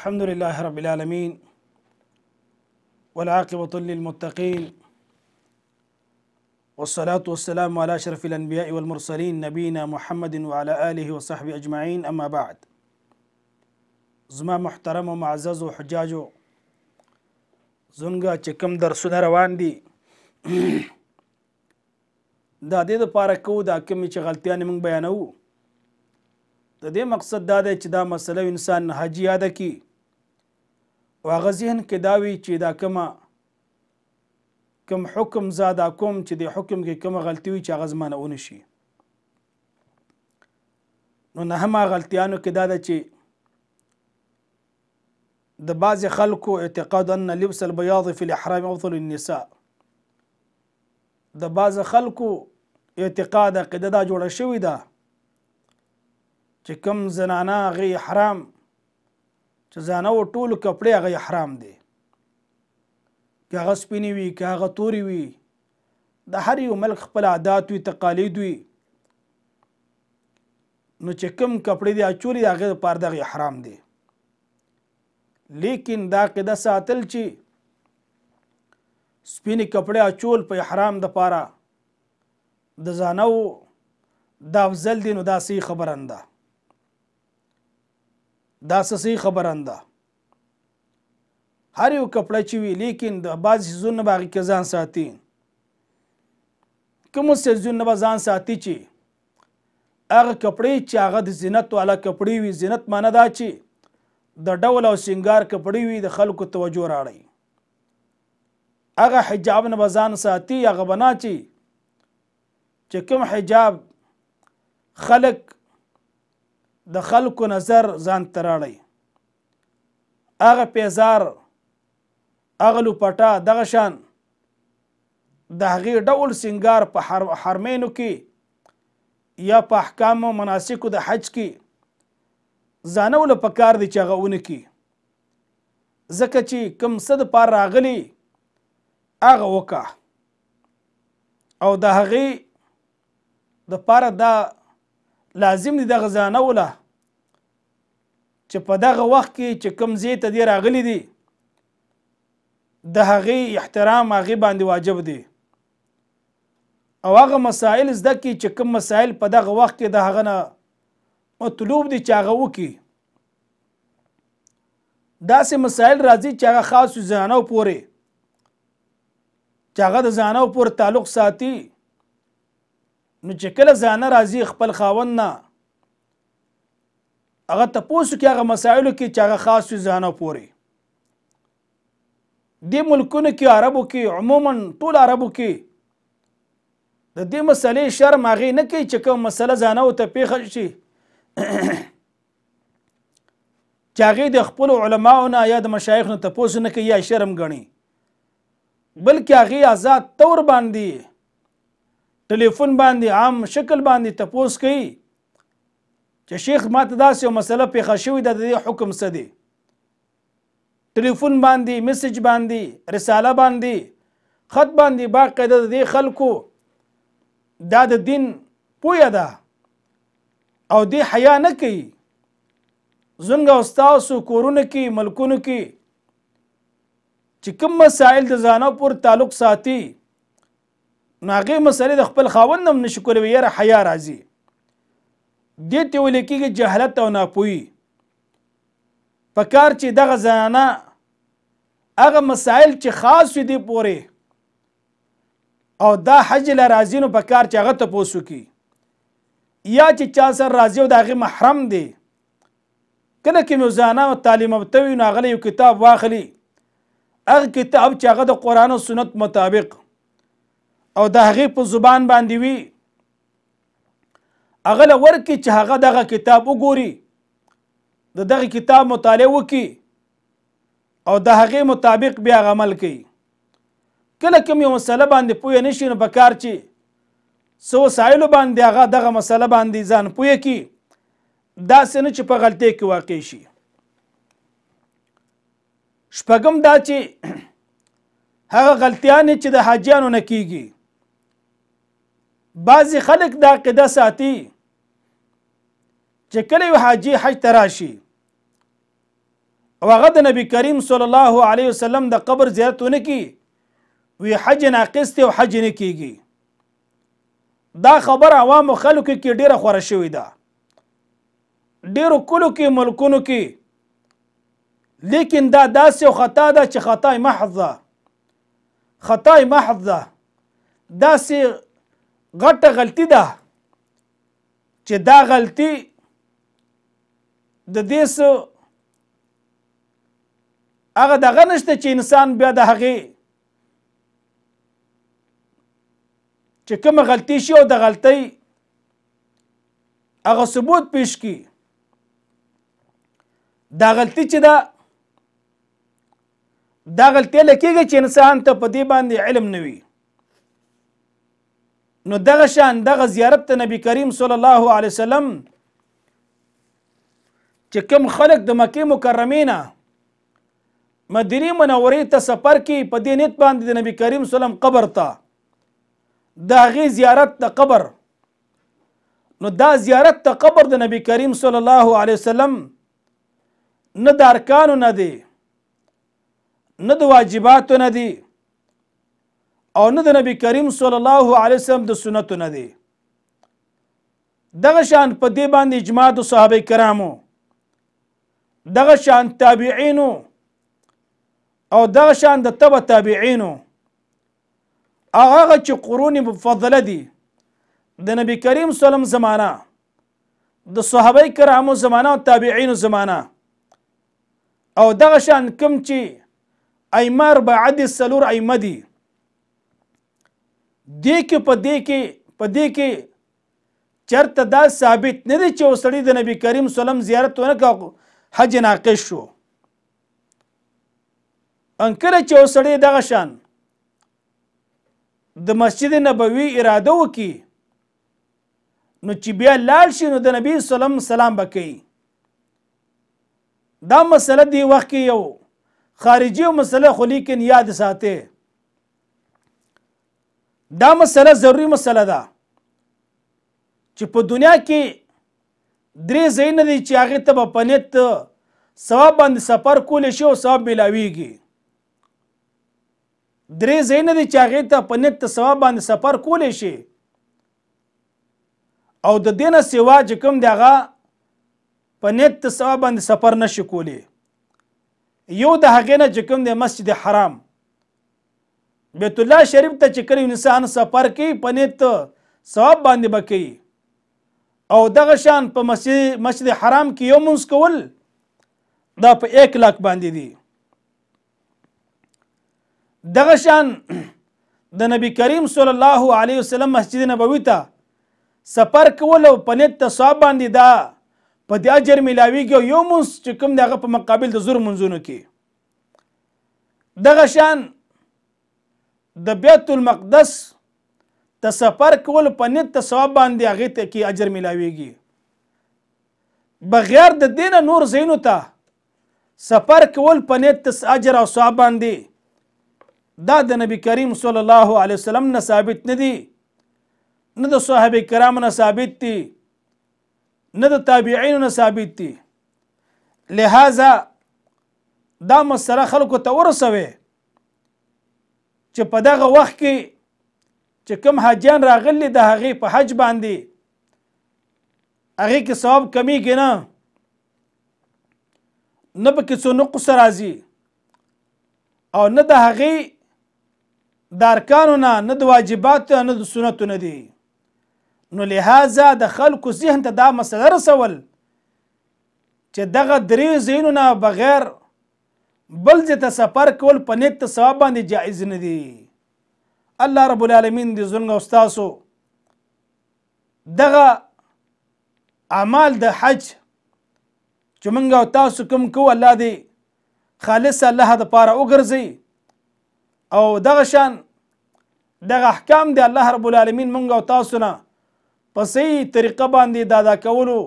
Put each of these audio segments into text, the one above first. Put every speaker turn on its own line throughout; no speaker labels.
الحمد لله رب العالمين والعاقبة للمتقين والصلاة والسلام على أشرف الأنبياء والمرسلين نبينا محمد وعلى آله وصحبه أجمعين أما بعد زما محترم او معزز او حجاجو زونګه چې کوم درسونه روان دي دا د دې لپاره کو دا کوم چې غلطیا نه موږ بیانو د دې مقصد دا دی چې دا مسله انسان حاجی یاد کی او هغه ذهن کې دا وي چې دا کومه کوم حکم زادا کوم چې د حکم کې کومه غلطي وي چې هغه زمانه ونه شي نو نه هم غلطیانو کې دا ده چې د بعض خلکو اعتقاد ان لبس البياض في الاحرام افضل النساء د بعض خلکو اعتقاد عقیده دا جوړه شوې ده چې کم زنانه غي حرام چې زانه و ټولو کپړې هغه حرام دی که هغه سپینې وي که هغه تورې وي د هر یو ملک خپل عادات وي تقالید وي نو چې کوم کپړې دی اچولي د هغې دپاره دغه حرام دی لیکن دا قده ساتل چې سپینې کپړې اچول په حرام د پاره د زانو دا افضل دی نو دا صحیح خبره نه ده دا صحیح خبران ده هر یو کپړه چې وي لیکن د بعض سیزونه باغی کې ځان ساتي کوم سیزونه به ځان ساتي چې هغه کپړې چې هغه د زینت والا کپړې وي زینت معنی دا چې د ډول او سنگار کپړې وي د خلکو توجه راړي هغه حجاب نه ځان ساتي هغه بنا چې چې کوم حجاب خلک د خلکو نظر ځان ته راړئ هغه پیزار هغه لوپټه دغه شان د هغې ډول سنګار په حرمینو کې یا په احکامو مناسکو د حج کې ځانه له پکار دی چې هغه ونه کې ځکه چې کوم څه د پار راغلی هغه وکه او د هغې د پاره دا, پار دا لازم دي دغه ځانه وله چې په دغه وخت کې چې کوم ځای ته دی راغلی دی د هغې احترام هغې باندې واجب دی او هغه مسائل زده کې چې کوم مسائل په دغه وخت کې د هغه نه مطلوب دي چې هغه وکړي داسې مسائل راځي چې هغه خاصو ځانو پورې چې هغه د ځانو پورې تعلق ساتي نو چې کله ځانه راځي خپل خاوند نه هغه تاسو کې هغه مسایلو کې چې هغه خاص ځانه پوري د ملکونو کې عربو کې عموما ټول عربو کې د دې مسلې شرم هغه نه کوي چې کوم مسله ځانه او ته پیښ شي چې هغه د خپل علماو نه یا د مشایخ نه تپوس نه کوي یا شرم غني بلکې هغه آزاد تور باندې ټلیفون باندې عام شکل باندې تپوس کوي چې شیخ ماته داسې یو مسله پیښه شوې ده د دې حکم څه دی ټلیفون باندې میسج باندې رساله باندې خط باندې باقاعده د دې خلکو دا د دین پویا ده او دې حیا نه کوي زنګ او تاسو کورونه کې ملکونو کې چې کوم مسائل د ځانو پور تعلق ساتي نو هغه مسله د خپل خاوند هم نشي کولای یاره حیا راځي دې ته ویل کېږي جهالت او ناپوهي په کار چې دغه زنانه هغه مسائل چې خاص دي پورې او دا حج له راځي نو په کار چې هغه ته پوسو کی یا چې چا سره راځي او د هغه محرم دی کله کې مو زنانه او تعلیم مبتوي نو هغه یو کتاب واخلي هغه کتاب چې هغه د قران او سنت مطابق او د هغې په زبان باندې وي هغه له ورکړي چې هغه دغه کتاب وګوري د دغه کتاب مطالعه وکړي او د هغې مطابق بیا عمل کوي کله کوم یو مسله باندې پوه نه شي نو پکار چې سو سایلو باندې هغه دغه مسله باندې ځان پوه کی دا سنه چې په غلطۍ کې واقع شي شپږم دا چې هغه غلطیان چې د حاجیانو نه کیږي بعضی خلک دا عقیده ساتي چې کله یو حاجی حج ته راشي او هغه د نبی کریم صلی الله علیه وسلم د قبر زیارت ونه کی وی حج ناقص ته او حج نه کیږي دا خبر عوام خلکو کې ډیره خوره شوې ده ډیرو کلو کې ملکونو کې لیکن دا داسې خطا ده چې خطا محض ده خطا محض ده داسې غټه غلطي ده چې دا غلطي د دې سو هغه دغه نشته چې انسان بیا د هغې چې کومه غلطي شي او د غلطۍ هغه ثبوت پیش کی دا غلطي چې ده دا غلطي لکېږي چې انسان ته په دې باندې علم نه وي نو دغه شان دغه زیارت ته نبی کریم صلی الله علیه وسلم چې کوم خلک د مکه مکرمه نه مدینه منورې ته سفر کی په دې نیت باندې د نبی کریم صلی الله علیه وسلم قبر ته دا غي زیارت د قبر نو دا زیارت ته قبر د نبی کریم صلی الله علیه وسلم نه د ارکانو نه دی نه د واجباتو نه دی او نه د نبی کریم صلی الله علیه وسلم د سنتو نه دی دغه شان په دې باندې اجماع د صحابه کرامو دغه شان تابعینو او دغه شان د تبع تابعینو هغه چې قرون مفضله دي د نبی کریم صلی الله علیه وسلم زمانہ د صحابه کرامو زمانہ او تابعینو زمانہ او دغه شان کم چې ایمار بعد السلور ایمدی دې کې په دې کې په دې کې چرته دا ثابت نه دی چې وسړی د نبی کریم سلام زیارت ونه کا حج ناقص شو انکر چې وسړی دغه شان د مسجد نبوي اراده وکي نو چې بیا لاړ شي نو د نبی سلام سلام بکې دا مسله دی وخت کې یو خارجي مسله خو لیکن یاد ساته دا مسله ضروری مسله ده چې په دنیا کې درې ځایونه دي چې هغې ته به په نیت ثواب باندې سفر کولی شي او ثواب میلاویږي درې ځایونه دي چې هغې ته په نیت ثواب باندې سفر کولی شي او د دې نه سوا چې کوم دی هغه په نیت ثواب باندې سفر نشي کولی یو د هغې نه چې کوم دی مسجد حرام بیت الله شریف ته چې کله انسان سفر کوي په نیت ثواب باندې بکی او دغه شان په مسجد مسجد حرام کې یو مونږ کول دا په 1 لک باندې دي دغه شان د نبی کریم صلی الله علیه وسلم مسجد نبوي ته سفر کول او په نیت ثواب باندې دا په دې اجر ملاویږي یو مونږ چې کوم دغه په مقابل د زور منځونو کې دغه شان د بیت المقدس د سفر کول په نیت د ثواب باندې هغې ته کې اجر میلاویږي بغیر د دین نور زینو ته سفر کول په نیت د اجر او ثواب باندې دا د نبی کریم صلی الله علیه وسلم نه ثابت نه دی نه د صحابه کرام نه ثابت دی نه د تابعین نه ثابت دی لہذا دا مسله خلکو ته ورسوي چې په دغه وخت کې چې کم حاجیان راغلي د هغې په حج باندې هغې کې ثواب کمیږي نه نه پکې څو نقص راځي او نه د هغې د ارکانو نه نه د واجبات نه د سنتو نه دي نو لهذا د خلکو ذهن ته دا مسله رسول چې دغه درې ځینو نه بغیر بل ځای ته سفر کول په نیت ته ثواب باندې جایز نه دي الله رب العالمین دې زموږ او ستاسو دغه اعمال د حج چې موږ او تاسو کوم کو الله دې خالص الله د پاره وګرځي او دغه شان دغه احکام دی الله رب العالمین موږ او تاسو نه په صحیح طریقه باندې دا دا کولو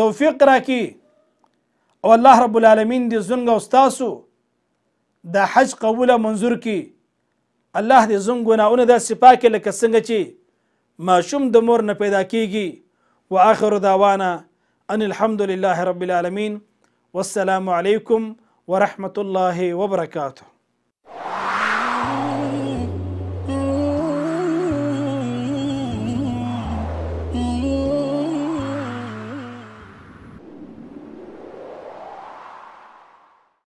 توفیق راکړي او الله رب العالمین دې زنګ او تاسو دا حج قبول منظور کی الله دې زنګ ګناونه د سپاکه لکه څنګه چې ماشوم د مور نه پیدا کیږي واخر دعوانا ان الحمد لله رب العالمين والسلام عليكم ورحمه الله وبركاته